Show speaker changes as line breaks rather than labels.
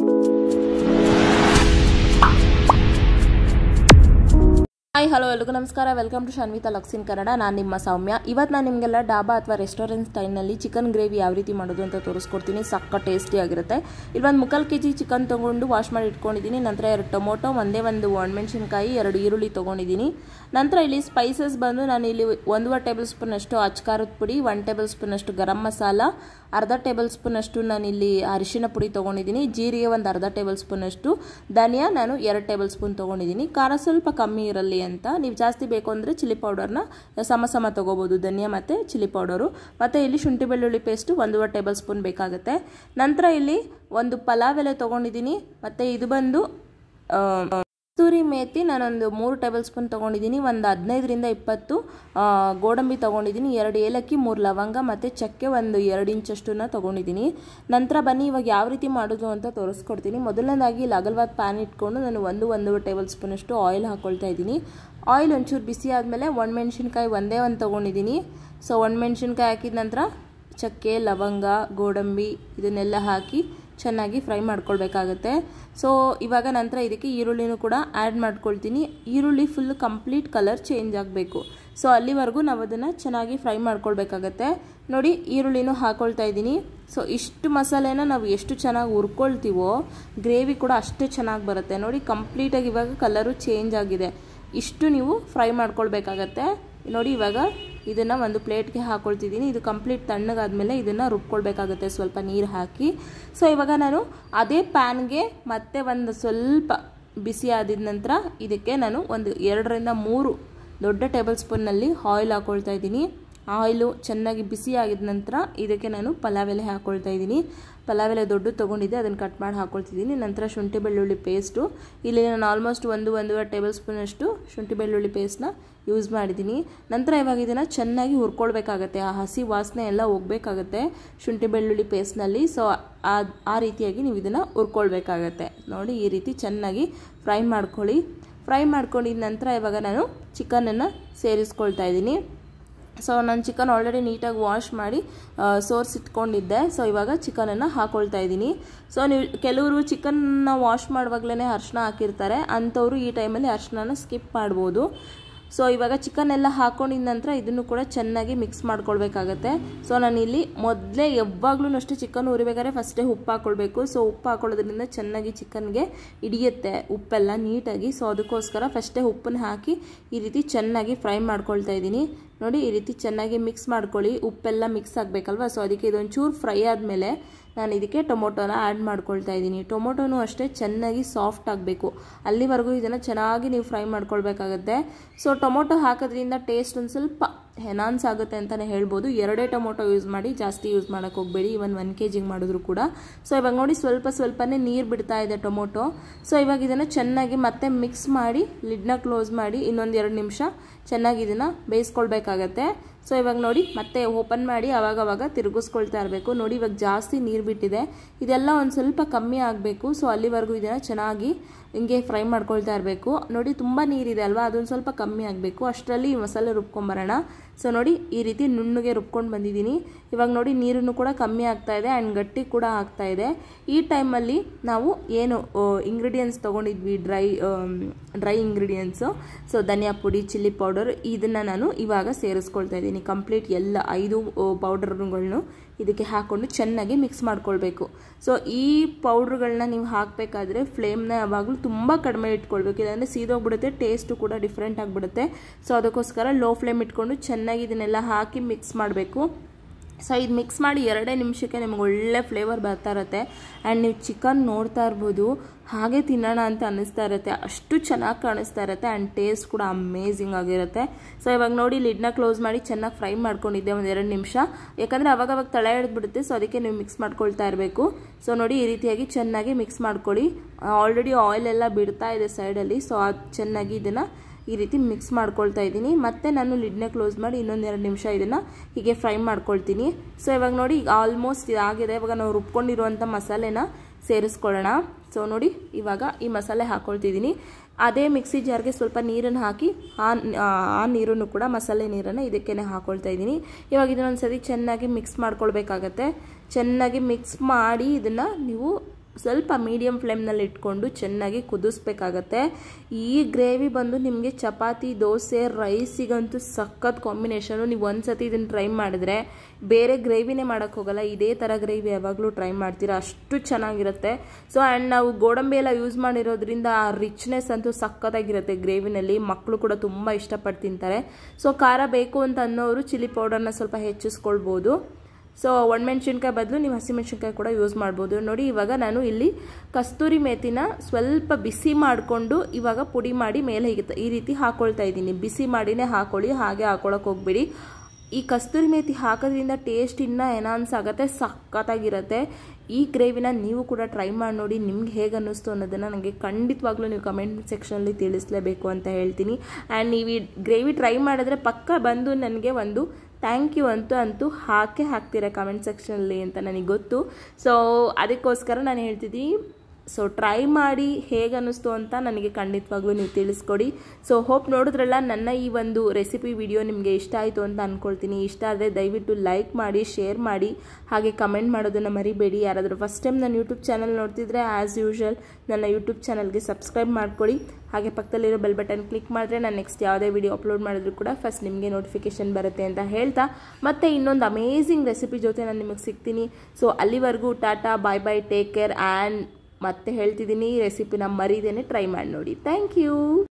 you hi hello ಎಲ್ಲರಿಗೂ ನಮಸ್ಕಾರ welcome to Shanvitha ಲಕ್ಸಿನ್ ಕನ್ನಡ ನಾನು ನಿಮ್ಮ ಸೌಮ್ಯ ಇವತ್ತು ನಾನು ನಿಮಗೆಲ್ಲ ಡಾಬಾ ಅಥವಾ ರೆಸ್ಟೋರೆಂಟ್ ಸ್ಟೈಲ್ನಲ್ಲಿ ಚಿಕನ್ ಗ್ರೇವಿ ಯಾವ ರೀತಿ ಮಾಡೋದು ಅಂತ ತೋರಿಸ್ಕೊಡ್ತೀನಿ ಸಕ್ಕ ಟೇಸ್ಟಿ ಆಗಿರುತ್ತೆ ಒಂದು ಮುಕ್ಕಾಲು ಕೆ ಜಿ ಚಿಕನ್ ತೊಗೊಂಡು ವಾಶ್ ಮಾಡಿ ಇಟ್ಕೊಂಡಿದ್ದೀನಿ ನಂತರ ಎರಡು ಟೊಮೊಟೊ ಒಂದೇ ಒಂದು ಒಣಮೆಣ್ಸಿನ್ಕಾಯಿ ಎರಡು ಈರುಳ್ಳಿ ತೊಗೊಂಡಿದ್ದೀನಿ ನಂತರ ಇಲ್ಲಿ ಸ್ಪೈಸಸ್ ಬಂದು ನಾನು ಇಲ್ಲಿ ಒಂದೂವರೆ ಟೇಬಲ್ ಸ್ಪೂನಷ್ಟು ಅಚ್ಕಾರದ ಪುಡಿ ಒನ್ ಟೇಬಲ್ ಸ್ಪೂನಷ್ಟು ಗರಂ ಮಸಾಲ ಅರ್ಧ ಟೇಬಲ್ ಸ್ಪೂನಷ್ಟು ಇಲ್ಲಿ ಅರಿಶಿನ ಪುಡಿ ತೊಗೊಂಡಿದ್ದೀನಿ ಜೀರಿಗೆ ಒಂದು ಅರ್ಧ ಟೇಬಲ್ ಸ್ಪೂನಷ್ಟು ಧನಿಯಾ ನಾನು ಎರಡು ಟೇಬಲ್ ಸ್ಪೂನ್ ತೊಗೊಂಡಿದ್ದೀನಿ ಖಾರ ಸ್ವಲ್ಪ ಕಮ್ಮಿ ಇರಲಿ ಅಂತ ನೀವು ಜಾಸ್ತಿ ಬೇಕು ಅಂದರೆ ಚಿಲ್ಲಿ ಪೌಡರ್ನ ಸಮ ಸಮ ತೊಗೋಬೋದು ಧನಿಯಾ ಮತ್ತು ಚಿಲ್ಲಿ ಪೌಡರು ಮತ್ತು ಇಲ್ಲಿ ಶುಂಠಿ ಬೆಳ್ಳುಳ್ಳಿ ಪೇಸ್ಟು ಒಂದೂವರೆ ಟೇಬಲ್ ಸ್ಪೂನ್ ಬೇಕಾಗುತ್ತೆ ನಂತರ ಇಲ್ಲಿ ಒಂದು ಪಲಾವ್ ಎಲೆ ತೊಗೊಂಡಿದ್ದೀನಿ ಮತ್ತು ಇದು ಬಂದು ಕಸ್ತೂರಿ ಮೇತಿ ನಾನೊಂದು ಮೂರು ಟೇಬಲ್ ಸ್ಪೂನ್ ತೊಗೊಂಡಿದ್ದೀನಿ ಒಂದು ಹದಿನೈದರಿಂದ ಇಪ್ಪತ್ತು ಗೋಡಂಬಿ ತೊಗೊಂಡಿದ್ದೀನಿ ಎರಡು ಏಲಕ್ಕಿ ಮೂರು ಲವಂಗ ಮತ್ತು ಚಕ್ಕೆ ಒಂದು ಎರಡು ಇಂಚಷ್ಟನ್ನ ತೊಗೊಂಡಿದ್ದೀನಿ ನಂತರ ಬನ್ನಿ ಇವಾಗ ಯಾವ ರೀತಿ ಮಾಡೋದು ಅಂತ ತೋರಿಸ್ಕೊಡ್ತೀನಿ ಮೊದಲನೇದಾಗಿ ಲಗಲ್ವಾದ ಪ್ಯಾನ್ ಇಟ್ಕೊಂಡು ನಾನು ಒಂದು ಒಂದೂವರೆ ಟೇಬಲ್ ಸ್ಪೂನಷ್ಟು ಆಯಿಲ್ ಹಾಕ್ಕೊಳ್ತಾ ಇದ್ದೀನಿ ಆಯಿಲ್ ಒಂಚೂರು ಬಿಸಿ ಆದಮೇಲೆ ಒಣಮೆಣ್ಸಿನ್ಕಾಯಿ ಒಂದೇ ಒಂದು ತೊಗೊಂಡಿದ್ದೀನಿ ಸೊ ಒಣಮೆಣ್ಸಿನ್ಕಾಯಿ ಹಾಕಿದ ನಂತರ ಚಕ್ಕೆ ಲವಂಗ ಗೋಡಂಬಿ ಇದನ್ನೆಲ್ಲ ಹಾಕಿ ಚೆನ್ನಾಗಿ ಫ್ರೈ ಮಾಡ್ಕೊಳ್ಬೇಕಾಗತ್ತೆ ಸೊ ಇವಾಗ ನಂತರ ಇದಕ್ಕೆ ಈರುಳ್ಳಿನೂ ಕೂಡ ಆ್ಯಡ್ ಮಾಡ್ಕೊಳ್ತೀನಿ ಈರುಳ್ಳಿ ಫುಲ್ ಕಂಪ್ಲೀಟ್ ಕಲರ್ ಚೇಂಜ್ ಆಗಬೇಕು ಸೊ ಅಲ್ಲಿವರೆಗೂ ನಾವು ಅದನ್ನು ಚೆನ್ನಾಗಿ ಫ್ರೈ ಮಾಡ್ಕೊಳ್ಬೇಕಾಗತ್ತೆ ನೋಡಿ ಈರುಳ್ಳಿನೂ ಹಾಕ್ಕೊಳ್ತಾ ಇದ್ದೀನಿ ಸೊ ಇಷ್ಟು ಮಸಾಲೆನ ನಾವು ಎಷ್ಟು ಚೆನ್ನಾಗಿ ಹುರ್ಕೊಳ್ತೀವೋ ಗ್ರೇವಿ ಕೂಡ ಅಷ್ಟೇ ಚೆನ್ನಾಗಿ ಬರುತ್ತೆ ನೋಡಿ ಕಂಪ್ಲೀಟಾಗಿ ಇವಾಗ ಕಲರು ಚೇಂಜ್ ಆಗಿದೆ ಇಷ್ಟು ನೀವು ಫ್ರೈ ಮಾಡ್ಕೊಳ್ಬೇಕಾಗತ್ತೆ ನೋಡಿ ಇವಾಗ ಇದನ್ನು ಒಂದು ಪ್ಲೇಟ್ಗೆ ಹಾಕ್ಕೊಳ್ತಿದ್ದೀನಿ ಇದು ಕಂಪ್ಲೀಟ್ ತಣ್ಣಗಾದಮೇಲೆ ಇದನ್ನು ರುಬ್ಕೊಳ್ಬೇಕಾಗುತ್ತೆ ಸ್ವಲ್ಪ ನೀರು ಹಾಕಿ ಸೊ ಇವಾಗ ನಾನು ಅದೇ ಪ್ಯಾನ್ಗೆ ಮತ್ತೆ ಒಂದು ಸ್ವಲ್ಪ ಬಿಸಿ ಆದಿದ ನಂತರ ಇದಕ್ಕೆ ನಾನು ಒಂದು ಎರಡರಿಂದ ಮೂರು ದೊಡ್ಡ ಟೇಬಲ್ ಸ್ಪೂನ್ನಲ್ಲಿ ಆಯಿಲ್ ಹಾಕ್ಕೊಳ್ತಾ ಇದ್ದೀನಿ ಆಯಿಲು ಚೆನ್ನಾಗಿ ಬಿಸಿ ಆಗಿದ ನಂತರ ಇದಕ್ಕೆ ನಾನು ಪಲಾವ್ ಎಲೆ ಹಾಕ್ಕೊಳ್ತಾ ಇದ್ದೀನಿ ಪಲಾವ್ ಎಲೆ ದೊಡ್ಡ ತೊಗೊಂಡಿದ್ದೆ ಅದನ್ನು ಕಟ್ ಮಾಡಿ ಹಾಕ್ಕೊಳ್ತಿದ್ದೀನಿ ನಂತರ ಶುಂಠಿ ಬೆಳ್ಳುಳ್ಳಿ ಪೇಸ್ಟು ಇಲ್ಲಿ ನಾನು ಆಲ್ಮೋಸ್ಟ್ ಒಂದು ಒಂದೂವರೆ ಟೇಬಲ್ ಸ್ಪೂನಷ್ಟು ಶುಂಠಿ ಬೆಳ್ಳುಳ್ಳಿ ಪೇಸ್ಟ್ನ ಯೂಸ್ ಮಾಡಿದ್ದೀನಿ ನಂತರ ಇವಾಗ ಇದನ್ನು ಚೆನ್ನಾಗಿ ಹುರ್ಕೊಳ್ಬೇಕಾಗತ್ತೆ ಆ ಹಸಿ ವಾಸನೆ ಎಲ್ಲ ಹೋಗಬೇಕಾಗತ್ತೆ ಶುಂಠಿ ಬೆಳ್ಳುಳ್ಳಿ ಪೇಸ್ಟ್ನಲ್ಲಿ ಸೊ ಆ ರೀತಿಯಾಗಿ ನೀವು ಇದನ್ನು ಹುರ್ಕೊಳ್ಬೇಕಾಗತ್ತೆ ನೋಡಿ ಈ ರೀತಿ ಚೆನ್ನಾಗಿ ಫ್ರೈ ಮಾಡ್ಕೊಳ್ಳಿ ಫ್ರೈ ಮಾಡ್ಕೊಂಡಿದ ನಂತರ ಇವಾಗ ನಾನು ಚಿಕನನ್ನು ಸೇರಿಸ್ಕೊಳ್ತಾ ಇದ್ದೀನಿ ಸೊ ನಾನು ಚಿಕನ್ ಆಲ್ರೆಡಿ ನೀಟಾಗಿ ವಾಶ್ ಮಾಡಿ ಇಟ್ಕೊಂಡಿದ್ದೆ ಸೊ ಇವಾಗ ಚಿಕನನ್ನು ಹಾಕ್ಕೊಳ್ತಾ ಇದ್ದೀನಿ ಸೊ ನೀವು ಕೆಲವರು ಚಿಕನ್ನ ವಾಶ್ ಮಾಡುವಾಗಲೇ ಅರ್ಶಿನ ಹಾಕಿರ್ತಾರೆ ಅಂಥವರು ಈ ಟೈಮಲ್ಲಿ ಅರ್ಶಿನ ಸ್ಕಿಪ್ ಮಾಡ್ಬೋದು ಸೊ ಇವಾಗ ಚಿಕನ್ ಎಲ್ಲ ಹಾಕೊಂಡಿದ ನಂತರ ಇದನ್ನು ಕೂಡ ಚೆನ್ನಾಗಿ ಮಿಕ್ಸ್ ಮಾಡ್ಕೊಳ್ಬೇಕಾಗತ್ತೆ ಸೊ ನಾನಿಲ್ಲಿ ಮೊದಲೇ ಯಾವಾಗಲೂ ಅಷ್ಟೇ ಚಿಕನ್ ಹುರಿಬೇಕಾದ್ರೆ ಫಸ್ಟೇ ಉಪ್ಪು ಹಾಕ್ಕೊಳ್ಬೇಕು ಸೊ ಉಪ್ಪು ಹಾಕೊಳ್ಳೋದ್ರಿಂದ ಚೆನ್ನಾಗಿ ಚಿಕನ್ಗೆ ಹಿಡಿಯುತ್ತೆ ಉಪ್ಪೆಲ್ಲ ನೀಟಾಗಿ ಸೊ ಅದಕ್ಕೋಸ್ಕರ ಫಸ್ಟೇ ಉಪ್ಪನ್ನು ಹಾಕಿ ಈ ರೀತಿ ಚೆನ್ನಾಗಿ ಫ್ರೈ ಮಾಡ್ಕೊಳ್ತಾ ಇದ್ದೀನಿ ನೋಡಿ ಈ ರೀತಿ ಚೆನ್ನಾಗಿ ಮಿಕ್ಸ್ ಮಾಡ್ಕೊಳ್ಳಿ ಉಪ್ಪೆಲ್ಲ ಮಿಕ್ಸ್ ಆಗಬೇಕಲ್ವ ಸೊ ಅದಕ್ಕೆ ಇದೊಂಚೂರು ಫ್ರೈ ಆದಮೇಲೆ ನಾನು ಇದಕ್ಕೆ ಟೊಮೊಟೊನ ಆ್ಯಡ್ ಮಾಡ್ಕೊಳ್ತಾ ಇದ್ದೀನಿ ಟೊಮೊಟೊನೂ ಅಷ್ಟೇ ಚೆನ್ನಾಗಿ ಸಾಫ್ಟ್ ಆಗಬೇಕು ಅಲ್ಲಿವರೆಗೂ ಇದನ್ನು ಚೆನ್ನಾಗಿ ನೀವು ಫ್ರೈ ಮಾಡ್ಕೊಳ್ಬೇಕಾಗತ್ತೆ ಸೊ ಟೊಮೊಟೊ ಹಾಕೋದ್ರಿಂದ ಟೇಸ್ಟ್ ಒಂದು ಸ್ವಲ್ಪ ಹೆನಾನ್ಸ್ ಆಗುತ್ತೆ ಅಂತಲೇ ಹೇಳ್ಬೋದು ಎರಡೇ ಟೊಮೊಟೊ ಯೂಸ್ ಮಾಡಿ ಜಾಸ್ತಿ ಯೂಸ್ ಮಾಡೋಕ್ಕೆ ಹೋಗಬೇಡಿ ಇವನ್ ಒನ್ ಕೆ ಜಿಗೆ ಮಾಡಿದ್ರು ಕೂಡ ಸೊ ಇವಾಗ ನೋಡಿ ಸ್ವಲ್ಪ ಸ್ವಲ್ಪನೇ ನೀರು ಬಿಡ್ತಾ ಇದೆ ಟೊಮೊಟೊ ಸೊ ಇವಾಗ ಇದನ್ನು ಚೆನ್ನಾಗಿ ಮತ್ತೆ ಮಿಕ್ಸ್ ಮಾಡಿ ಲಿಡ್ನ ಕ್ಲೋಸ್ ಮಾಡಿ ಇನ್ನೊಂದು ಎರಡು ನಿಮಿಷ ಚೆನ್ನಾಗಿ ಇದನ್ನು ಬೇಯಿಸ್ಕೊಳ್ಬೇಕಾಗತ್ತೆ ಸೊ ಇವಾಗ ನೋಡಿ ಮತ್ತೆ ಓಪನ್ ಮಾಡಿ ಅವಾಗವಾಗ ತಿರುಗಿಸ್ಕೊಳ್ತಾ ಇರಬೇಕು ನೋಡಿ ಇವಾಗ ಜಾಸ್ತಿ ನೀರು ಬಿಟ್ಟಿದೆ ಇದೆಲ್ಲ ಒಂದು ಸ್ವಲ್ಪ ಕಮ್ಮಿ ಆಗಬೇಕು ಸೊ ಅಲ್ಲಿವರೆಗೂ ಇದನ್ನು ಚೆನ್ನಾಗಿ ಹಿಂಗೆ ಫ್ರೈ ಮಾಡ್ಕೊಳ್ತಾ ಇರಬೇಕು ನೋಡಿ ತುಂಬ ನೀರಿದೆ ಅಲ್ವಾ ಅದೊಂದು ಸ್ವಲ್ಪ ಕಮ್ಮಿ ಆಗಬೇಕು ಅಷ್ಟರಲ್ಲಿ ಮಸಾಲೆ ರುಬ್ಕೊಂಬರೋಣ ಸೊ ನೋಡಿ ಈ ರೀತಿ ನುಣ್ಣಗೆ ರುಬ್ಕೊಂಡು ಬಂದಿದ್ದೀನಿ ಇವಾಗ ನೋಡಿ ನೀರನ್ನು ಕೂಡ ಕಮ್ಮಿ ಆಗ್ತಾ ಇದೆ ಆ್ಯಂಡ್ ಗಟ್ಟಿ ಕೂಡ ಆಗ್ತಾ ಇದೆ ಈ ಟೈಮಲ್ಲಿ ನಾವು ಏನು ಇಂಗ್ರೀಡಿಯೆಂಟ್ಸ್ ತೊಗೊಂಡಿದ್ವಿ ಡ್ರೈ ಡ್ರೈ ಇಂಗ್ರೀಡಿಯೆಂಟ್ಸು ಸೊ ಧನಿಯಾ ಪುಡಿ ಚಿಲ್ಲಿ ಪೌಡರ್ ಇದನ್ನು ನಾನು ಇವಾಗ ಸೇರಿಸ್ಕೊಳ್ತಾ ಇದ್ದೀನಿ ಕಂಪ್ಲೀಟ್ ಎಲ್ಲ ಐದು ಪೌಡರ್ಗಳನ್ನು ಇದಕ್ಕೆ ಹಾಕ್ಕೊಂಡು ಚೆನ್ನಾಗಿ ಮಿಕ್ಸ್ ಮಾಡ್ಕೊಳ್ಬೇಕು ಸೊ ಈ ಪೌಡ್ರ್ಗಳನ್ನ ನೀವು ಹಾಕಬೇಕಾದ್ರೆ ಫ್ಲೇಮ್ನ ಯಾವಾಗಲೂ ತುಂಬ ಕಡಿಮೆ ಇಟ್ಕೊಳ್ಬೇಕು ಇಲ್ಲಾಂದರೆ ಸೀದೋಗ್ಬಿಡುತ್ತೆ ಟೇಸ್ಟು ಕೂಡ ಡಿಫ್ರೆಂಟ್ ಆಗಿಬಿಡುತ್ತೆ ಸೊ ಅದಕ್ಕೋಸ್ಕರ ಲೋ ಫ್ಲೇಮ್ ಇಟ್ಕೊಂಡು ಚೆನ್ನಾಗಿ ಇದನ್ನೆಲ್ಲ ಹಾಕಿ ಮಿಕ್ಸ್ ಮಾಡಬೇಕು ಸೊ ಇದು ಮಿಕ್ಸ್ ಮಾಡಿ ಎರಡೇ ನಿಮಿಷಕ್ಕೆ ನಿಮ್ಗೆ ಒಳ್ಳೆ ಫ್ಲೇವರ್ ಬರ್ತಾ ಇರುತ್ತೆ ಆ್ಯಂಡ್ ನೀವು ಚಿಕನ್ ನೋಡ್ತಾ ಇರ್ಬೋದು ಹಾಗೆ ತಿನ್ನೋಣ ಅಂತ ಅನ್ನಿಸ್ತಾ ಇರುತ್ತೆ ಅಷ್ಟು ಚೆನ್ನಾಗಿ ಕಾಣಿಸ್ತಾ ಇರುತ್ತೆ ಆ್ಯಂಡ್ ಟೇಸ್ಟ್ ಕೂಡ ಅಮೇಝಿಂಗ್ ಆಗಿರುತ್ತೆ ಸೊ ಇವಾಗ ನೋಡಿ ಲಿಡ್ನ ಕ್ಲೋಸ್ ಮಾಡಿ ಚೆನ್ನಾಗಿ ಫ್ರೈ ಮಾಡ್ಕೊಂಡಿದ್ದೆ ಒಂದು ಎರಡು ನಿಮಿಷ ಯಾಕಂದರೆ ಅವಾಗವಾಗ ಅವಾಗ ತಳ ಸೊ ಅದಕ್ಕೆ ನೀವು ಮಿಕ್ಸ್ ಮಾಡ್ಕೊಳ್ತಾ ಇರಬೇಕು ಸೊ ನೋಡಿ ಈ ರೀತಿಯಾಗಿ ಚೆನ್ನಾಗಿ ಮಿಕ್ಸ್ ಮಾಡ್ಕೊಳ್ಳಿ ಆಲ್ರೆಡಿ ಆಯಿಲ್ ಎಲ್ಲ ಬಿಡ್ತಾ ಇದೆ ಸೈಡಲ್ಲಿ ಸೊ ಅದು ಚೆನ್ನಾಗಿ ಇದನ್ನು ಈ ರೀತಿ ಮಿಕ್ಸ್ ಮಾಡ್ಕೊಳ್ತಾ ಇದ್ದೀನಿ ಮತ್ತು ನಾನು ಲಿಡ್ನ ಕ್ಲೋಸ್ ಮಾಡಿ ಇನ್ನೊಂದೆರಡು ನಿಮಿಷ ಇದನ್ನು ಹೀಗೆ ಫ್ರೈ ಮಾಡ್ಕೊಳ್ತೀನಿ ಸೊ ಇವಾಗ ನೋಡಿ ಈಗ ಆಲ್ಮೋಸ್ಟ್ ಇದಾಗಿದೆ ಇವಾಗ ನಾವು ರುಬ್ಕೊಂಡಿರುವಂಥ ಮಸಾಲೆನ ಸೇರಿಸ್ಕೊಳ್ಳೋಣ ಸೊ ನೋಡಿ ಇವಾಗ ಈ ಮಸಾಲೆ ಹಾಕ್ಕೊಳ್ತಿದ್ದೀನಿ ಅದೇ ಮಿಕ್ಸಿ ಜಾರ್ಗೆ ಸ್ವಲ್ಪ ನೀರನ್ನು ಹಾಕಿ ಆ ಆ ನೀರನ್ನು ಕೂಡ ಮಸಾಲೆ ನೀರನ್ನು ಇದಕ್ಕೇ ಹಾಕ್ಕೊಳ್ತಾ ಇದ್ದೀನಿ ಇವಾಗ ಇದನ್ನೊಂದು ಸರಿ ಚೆನ್ನಾಗಿ ಮಿಕ್ಸ್ ಮಾಡ್ಕೊಳ್ಬೇಕಾಗತ್ತೆ ಚೆನ್ನಾಗಿ ಮಿಕ್ಸ್ ಮಾಡಿ ಇದನ್ನು ನೀವು ಸ್ವಲ್ಪ ಮೀಡಿಯಮ್ ಫ್ಲೇಮ್ನಲ್ಲಿ ಇಟ್ಕೊಂಡು ಚೆನ್ನಾಗಿ ಕುದಿಸ್ಬೇಕಾಗತ್ತೆ ಈ ಗ್ರೇವಿ ಬಂದು ನಿಮಗೆ ಚಪಾತಿ ದೋಸೆ ರೈಸಿಗಂತೂ ಸಖತ್ ಕಾಂಬಿನೇಷನು ನೀವು ಒಂದು ಸತಿ ಇದನ್ನು ಟ್ರೈ ಮಾಡಿದರೆ ಬೇರೆ ಗ್ರೇವಿನೇ ಮಾಡೋಕ್ಕೆ ಹೋಗಲ್ಲ ಇದೇ ಥರ ಗ್ರೇವಿ ಯಾವಾಗಲೂ ಟ್ರೈ ಮಾಡ್ತೀರಾ ಅಷ್ಟು ಚೆನ್ನಾಗಿರುತ್ತೆ ಸೊ ಆ್ಯಂಡ್ ನಾವು ಗೋಡಂಬಿ ಎಲ್ಲ ಯೂಸ್ ಮಾಡಿರೋದ್ರಿಂದ ಆ ರಿಚ್ನೆಸ್ ಅಂತೂ ಸಖತ್ತಾಗಿರುತ್ತೆ ಗ್ರೇವಿನಲ್ಲಿ ಮಕ್ಕಳು ಕೂಡ ತುಂಬ ಇಷ್ಟಪಟ್ಟು ತಿಂತಾರೆ ಸೊ ಖಾರ ಬೇಕು ಅಂತ ಅನ್ನೋರು ಚಿಲ್ಲಿ ಪೌಡರ್ನ ಸ್ವಲ್ಪ ಹೆಚ್ಚಿಸ್ಕೊಳ್ಬೋದು ಸೊ ಒಣಮೆಣ್ಸಿನ್ಕಾಯಿ ಬದಲು ನೀವು ಹಸಿಮೆಣ್ಸಿನ್ಕಾಯಿ ಕೂಡ ಯೂಸ್ ಮಾಡ್ಬೋದು ನೋಡಿ ಇವಾಗ ನಾನು ಇಲ್ಲಿ ಕಸ್ತೂರಿ ಮೇತಿನ ಸ್ವಲ್ಪ ಬಿಸಿ ಮಾಡಿಕೊಂಡು ಇವಾಗ ಪುಡಿ ಮಾಡಿ ಮೇಲೆ ಹೀಗೆ ಈ ರೀತಿ ಹಾಕೊಳ್ತಾ ಇದ್ದೀನಿ ಬಿಸಿ ಮಾಡಿನೇ ಹಾಕೊಳ್ಳಿ ಹಾಗೆ ಹಾಕೊಳಕ್ಕೆ ಹೋಗ್ಬಿಡಿ ಈ ಕಸ್ತೂರಿ ಮೇತಿ ಹಾಕೋದ್ರಿಂದ ಟೇಸ್ಟ್ ಇನ್ನೂ ಎನಾನ್ಸ್ ಆಗುತ್ತೆ ಸಖತ್ತಾಗಿರುತ್ತೆ ಈ ಗ್ರೇವಿನ ನೀವು ಕೂಡ ಟ್ರೈ ಮಾಡಿ ನೋಡಿ ನಿಮ್ಗೆ ಹೇಗೆ ಅನ್ನಿಸ್ತು ಅನ್ನೋದನ್ನು ನನಗೆ ಖಂಡಿತವಾಗ್ಲೂ ನೀವು ಕಮೆಂಟ್ ಸೆಕ್ಷನಲ್ಲಿ ತಿಳಿಸಲೇಬೇಕು ಅಂತ ಹೇಳ್ತೀನಿ ಆ್ಯಂಡ್ ನೀವು ಈ ಗ್ರೇವಿ ಟ್ರೈ ಮಾಡಿದ್ರೆ ಪಕ್ಕ ಬಂದು ನನಗೆ ಒಂದು ಥ್ಯಾಂಕ್ ಯು ಅಂತೂ ಅಂತೂ ಹಾಕೇ ಹಾಕ್ತೀರಾ ಕಮೆಂಟ್ ಸೆಕ್ಷನಲ್ಲಿ ಅಂತ ನನಗೆ ಗೊತ್ತು ಸೊ ಅದಕ್ಕೋಸ್ಕರ ನಾನು ಹೇಳ್ತಿದ್ದೀನಿ ಸೊ ಟ್ರೈ ಮಾಡಿ ಹೇಗೆ ಅನ್ನಿಸ್ತು ಅಂತ ನನಗೆ ಖಂಡಿತವಾಗ್ಲೂ ನೀವು ತಿಳಿಸ್ಕೊಡಿ ಸೊ ಹೋಪ್ ನೋಡಿದ್ರಲ್ಲ ನನ್ನ ಈ ಒಂದು ರೆಸಿಪಿ ವಿಡಿಯೋ ನಿಮಗೆ ಇಷ್ಟ ಆಯಿತು ಅಂತ ಅಂದ್ಕೊಳ್ತೀನಿ ಇಷ್ಟ ಆದರೆ ದಯವಿಟ್ಟು ಲೈಕ್ ಮಾಡಿ ಶೇರ್ ಮಾಡಿ ಹಾಗೆ ಕಮೆಂಟ್ ಮಾಡೋದನ್ನು ಮರಿಬೇಡಿ ಯಾರಾದರೂ ಫಸ್ಟ್ ಟೈಮ್ ನನ್ನ ಯೂಟ್ಯೂಬ್ ಚಾನಲ್ ನೋಡ್ತಿದ್ರೆ ಆ್ಯಸ್ ಯೂಶುವಲ್ ನನ್ನ ಯೂಟ್ಯೂಬ್ ಚಾನಲ್ಗೆ ಸಬ್ಸ್ಕ್ರೈಬ್ ಮಾಡ್ಕೊಳ್ಳಿ ಹಾಗೆ ಪಕ್ಕದಲ್ಲಿರೋ ಬೆಲ್ ಬಟನ್ ಕ್ಲಿಕ್ ಮಾಡಿದ್ರೆ ನಾನು ನೆಕ್ಸ್ಟ್ ಯಾವುದೇ ವಿಡಿಯೋ ಅಪ್ಲೋಡ್ ಮಾಡಿದ್ರು ಕೂಡ ಫಸ್ಟ್ ನಿಮಗೆ ನೋಟಿಫಿಕೇಶನ್ ಬರುತ್ತೆ ಅಂತ ಹೇಳ್ತಾ ಮತ್ತೆ ಇನ್ನೊಂದು ಅಮೇಝಿಂಗ್ ರೆಸಿಪಿ ಜೊತೆ ನಾನು ನಿಮಗೆ ಸಿಗ್ತೀನಿ ಸೊ ಅಲ್ಲಿವರೆಗೂ tata bye bye take care and ಮತ್ತೆ ಹೇಳ್ತಿದ್ದೀನಿ ಈ ರೆಸಿಪಿನ ಮರೀದೇನೆ ಟ್ರೈ ಮಾಡಿ ನೋಡಿ ಥ್ಯಾಂಕ್ ಯು